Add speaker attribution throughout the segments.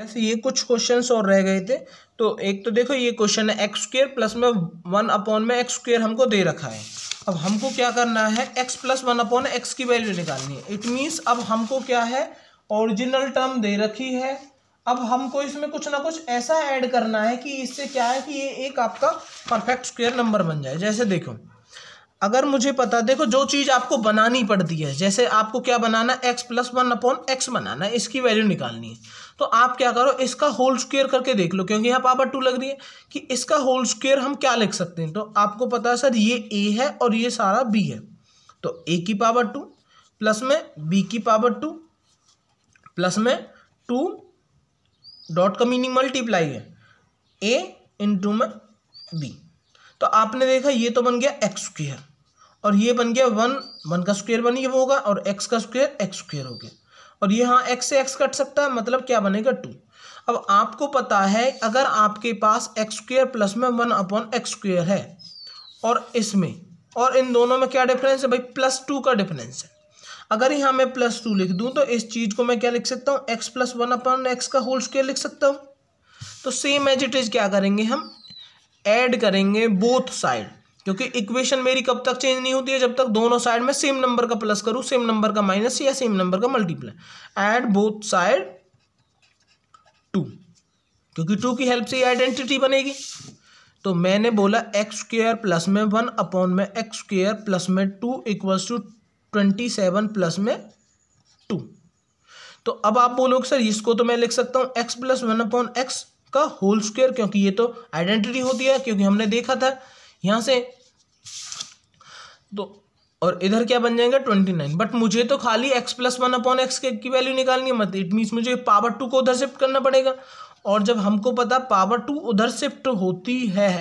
Speaker 1: yes ये कुछ questions और रह गए थे तो एक तो देखो ये क्वेश्चन है एक्स स्क्र प्लस में वन अपॉन में एक्स स्क्र हमको दे रखा है अब हमको क्या करना है x plus one upon x की वैल्यू निकालनी है इट मीन्स अब हमको क्या है ओरिजिनल टर्म दे रखी है अब हमको इसमें कुछ ना कुछ ऐसा ऐड करना है कि इससे क्या है कि ये एक आपका परफेक्ट स्क्वेयर नंबर बन जाए जैसे देखो अगर मुझे पता देखो जो चीज़ आपको बनानी पड़ती है जैसे आपको क्या बनाना x plus one upon x बनाना है इसकी वैल्यू निकालनी है तो आप क्या करो इसका होल स्क्वेयर करके देख लो क्योंकि यहाँ पावर टू लग रही है कि इसका होल स्क्वेयर हम क्या लिख सकते हैं तो आपको पता है सर ये ए है और ये सारा बी है तो ए की पावर टू प्लस में बी की पावर टू प्लस में टू डॉट का मीनिंग मल्टीप्लाई है ए इंटू में बी तो आपने देखा ये तो बन गया एक्स स्क्र और ये बन गया वन वन का स्क्वेयर बन गया वो होगा और एक्स का स्क्वेयर एक्स स्क्वेयर हो गया और ये हाँ एक्स से एक्स कट सकता है मतलब क्या बनेगा टू अब आपको पता है अगर आपके पास एक्स स्क्वेयर प्लस में वन अपॉन एक्स स्क्वेयर है और इसमें और इन दोनों में क्या डिफरेंस है भाई प्लस टू का डिफरेंस है अगर यहाँ मैं प्लस टू लिख दूँ तो इस चीज़ को मैं क्या लिख सकता हूँ x plus one upon x का होल स्क्वेयर लिख सकता हूँ तो सेम एज इट इज़ क्या करेंगे हम ऐड करेंगे बोथ साइड क्योंकि इक्वेशन मेरी कब तक चेंज नहीं होती है जब तक दोनों साइड में सेम नंबर का प्लस करूं सेम नंबर का माइनस या सेम नंबर का multiply add both side two क्योंकि टू की हेल्प से आइडेंटिटी बनेगी तो मैंने बोला एक्स स्क्र प्लस में वन अपॉन में एक्स स्क्र प्लस में two equals to twenty seven plus में टू तो अब आप बोलोगे सर इसको तो मैं लिख सकता हूँ x plus one upon x का होल स्क्वायर क्योंकि ये तो आइडेंटिटी होती है क्योंकि हमने देखा था यहाँ से तो और इधर क्या बन जाएगा ट्वेंटी नाइन बट मुझे तो खाली x plus one upon x की वैल्यू निकालनी है मत इट मीन्स मुझे पावर टू को उधर शिफ्ट करना पड़ेगा और जब हमको पता पावर टू उधर शिफ्ट होती है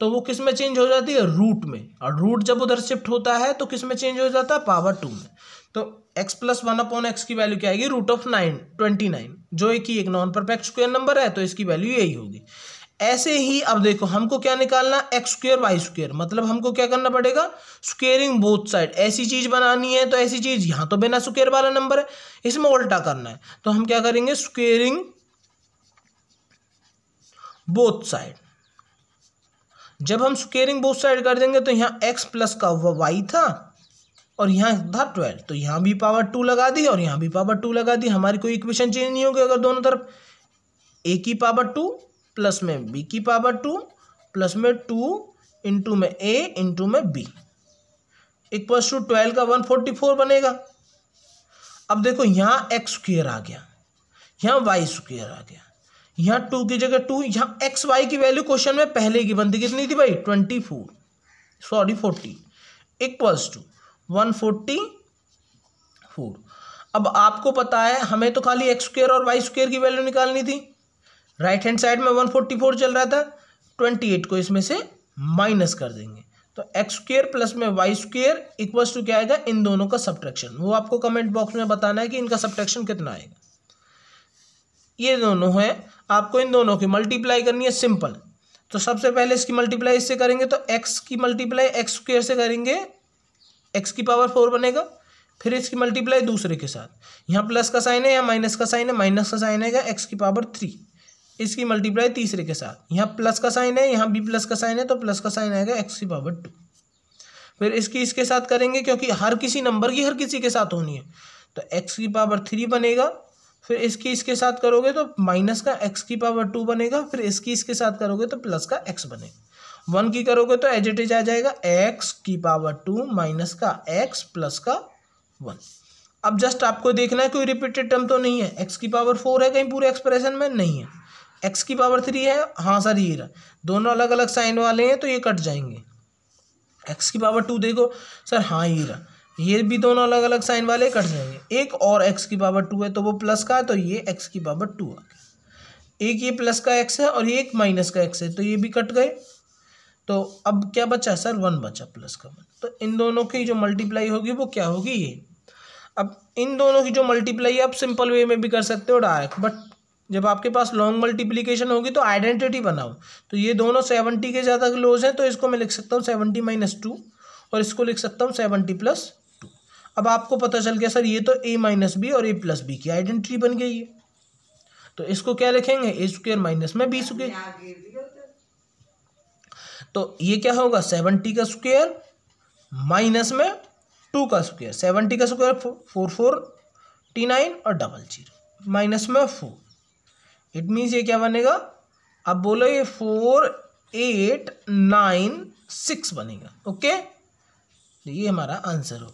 Speaker 1: तो वो किस में चेंज हो जाती है रूट में और रूट जब उधर शिफ्ट होता है तो किस में चेंज हो जाता है पावर टू में तो x plus one upon x की वैल्यू क्या आएगी root of nine twenty nine जो एक ही एक नॉन परफेक्ट स्क्वायर नंबर है तो इसकी वैल्यू यही होगी ऐसे ही अब देखो हमको क्या निकालना एक्स स्क्र वाई स्क्र मतलब हमको क्या करना पड़ेगा स्क्वेयरिंग बोथ साइड ऐसी चीज़ बनानी है तो ऐसी चीज़ यहां तो बिना स्क्वेयर वाला नंबर है इसमें उल्टा करना है तो हम क्या करेंगे स्क्वेयरिंग बोथ साइड जब हम स्क्वेयरिंग बोथ साइड कर देंगे तो यहां एक्स प्लस का वाई था और यहाँ था ट्वेल्व तो यहाँ भी पावर टू लगा दी और यहाँ भी पावर टू लगा दी हमारी कोई इक्वेशन चेंज नहीं होगी अगर दोनों तरफ ए की पावर टू प्लस में बी की पावर टू प्लस में टू इंटू में ए इंटू में बी प्लस टू ट्वेल्व का वन फोर्टी फोर बनेगा अब देखो यहाँ एक्स स्क्र आ गया यहाँ वाई स्क्र आ गया यहाँ टू की जगह टू यहाँ एक्स वाई की वैल्यू क्वेश्चन में पहले की बनती कितनी थी भाई twenty four sorry forty equals to one forty four अब आपको पता है हमें तो खाली एक्स स्क्र और वाई स्क्र की वैल्यू निकालनी थी राइट हैंड साइड में वन फोर्टी फोर चल रहा था ट्वेंटी एट को इसमें से माइनस कर देंगे तो एक्स स्क्र प्लस में वाई स्क्र इक्वल्स टू क्या आएगा इन दोनों का सब्ट्रैक्शन वो आपको कमेंट बॉक्स में बताना है कि इनका सब्ट्रैक्शन कितना आएगा ये दोनों है आपको इन दोनों की मल्टीप्लाई करनी है सिंपल तो सबसे पहले इसकी मल्टीप्लाई इससे करेंगे तो एक्स की मल्टीप्लाई एक्स स्क्र से करेंगे एक्स की पावर फोर बनेगा फिर इसकी मल्टीप्लाई दूसरे के साथ यहाँ प्लस का साइन है या माइनस का साइन है माइनस का साइन आएगा एक्स की पावर थ्री इसकी मल्टीप्लाई तीसरे के साथ यहाँ प्लस का साइन है यहाँ बी प्लस का साइन है तो प्लस का साइन आएगा एक्स की पावर टू फिर इसकी इसके साथ करेंगे क्योंकि हर किसी नंबर की हर किसी के साथ होनी है तो एक्स की पावर थ्री बनेगा फिर इसकी इसके साथ करोगे तो माइनस का एक्स की पावर टू बनेगा फिर इसकी इसके साथ करोगे तो प्लस का एक्स बनेगा वन की करोगे तो एज इट इज आ जाएगा एक्स की पावर टू माइनस का एक्स प्लस का वन अब जस्ट आपको देखना है कोई रिपीटेड टर्म तो नहीं है एक्स की पावर फोर है कहीं पूरे एक्सप्रेशन में नहीं है एक्स की पावर थ्री है हाँ सर ये रहा दोनों अलग अलग साइन वाले हैं तो ये कट जाएंगे एक्स की पावर टू देखो सर हाँ ये रहा ये भी दोनों अलग अलग साइन वाले कट जाएंगे एक और एक्स की पावर टू है तो वो प्लस का है तो ये एक्स की पावर टू आ गया एक ये प्लस का एक्स है और ये एक माइनस का एक्स है तो ये भी कट गए तो अब क्या बचा सर वन बचा प्लस का वन तो इन दोनों की जो मल्टीप्लाई होगी वो क्या होगी ये अब इन दोनों की जो मल्टीप्लाई आप सिंपल वे में भी कर सकते हो डायरेक्ट बट जब आपके पास लॉन्ग मल्टीप्लीकेशन होगी तो आइडेंटिटी बनाओ तो ये दोनों सेवनटी के ज़्यादा क्लोज हैं तो इसको मैं लिख सकता हूँ सेवनटी माइनस टू और इसको लिख सकता हूँ सेवनटी प्लस टू अब आपको पता चल गया सर ये तो ए माइनस बी और ए प्लस बी की आइडेंटिटी बन गई है तो इसको क्या लिखेंगे ए स्क्र माइनस में बी स्क्र तो ये क्या होगा सेवनटी का स्क्वेयर माइनस में टू का स्क्वेयर सेवनटी का square four forty nine और डबल जीरो माइनस में फोर इट मीन्स ये क्या बनेगा अब बोलो ये फोर एट नाइन सिक्स बनेगा ओके तो ये हमारा आंसर हो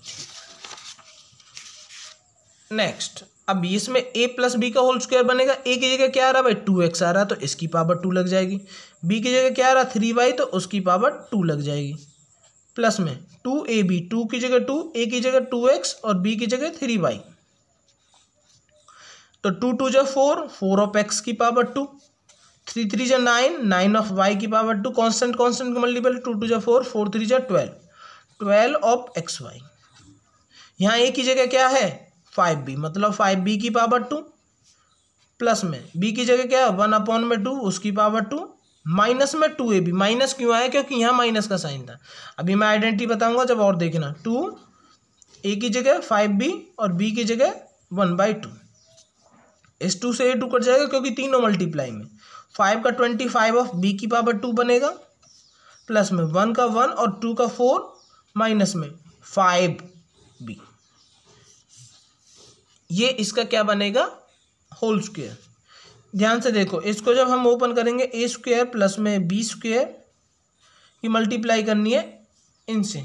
Speaker 1: नेक्स्ट अब इसमें ए प्लस बी का होल स्क्वायर बनेगा ए की जगह क्या आ रहा है भाई टू एक्स आ रहा है तो इसकी पावर टू लग जाएगी बी की जगह क्या आ रहा है थ्री वाई तो उसकी पावर टू लग जाएगी प्लस में टू ए बी टू की जगह टू ए की जगह टू एक्स और बी की जगह थ्री वाई तो टू टू जो फोर फोर ऑफ एक्स की पावर टू थ्री थ्री जो नाइन नाइन ऑफ वाई की पावर टू कॉन्स्टेंट कॉन्स्टेंट का मल्टीपल टू टू जो फोर फोर थ्री जो twelve twelve of x y यहाँ A की जगह क्या है फाइव बी मतलब फाइव बी की पावर टू प्लस में बी की जगह क्या है वन अपॉन में टू उसकी पावर टू माइनस में टू ए बी माइनस क्यों आया क्योंकि यहाँ माइनस का साइन था अभी मैं आइडेंटिटी बताऊंगा जब और देखना टू ए की जगह फाइव बी और बी की जगह one by two as two से ए टू कट जाएगा क्योंकि तीनों मल्टीप्लाई में फाइव का ट्वेंटी फाइव ऑफ बी की पावर टू बनेगा प्लस में वन का वन और टू का फोर माइनस में फाइव बी ये इसका क्या बनेगा होल स्क्वेयर ध्यान से देखो इसको जब हम ओपन करेंगे ए स्क्वेयर प्लस में बी स्क्वेयर की मल्टीप्लाई करनी है इनसे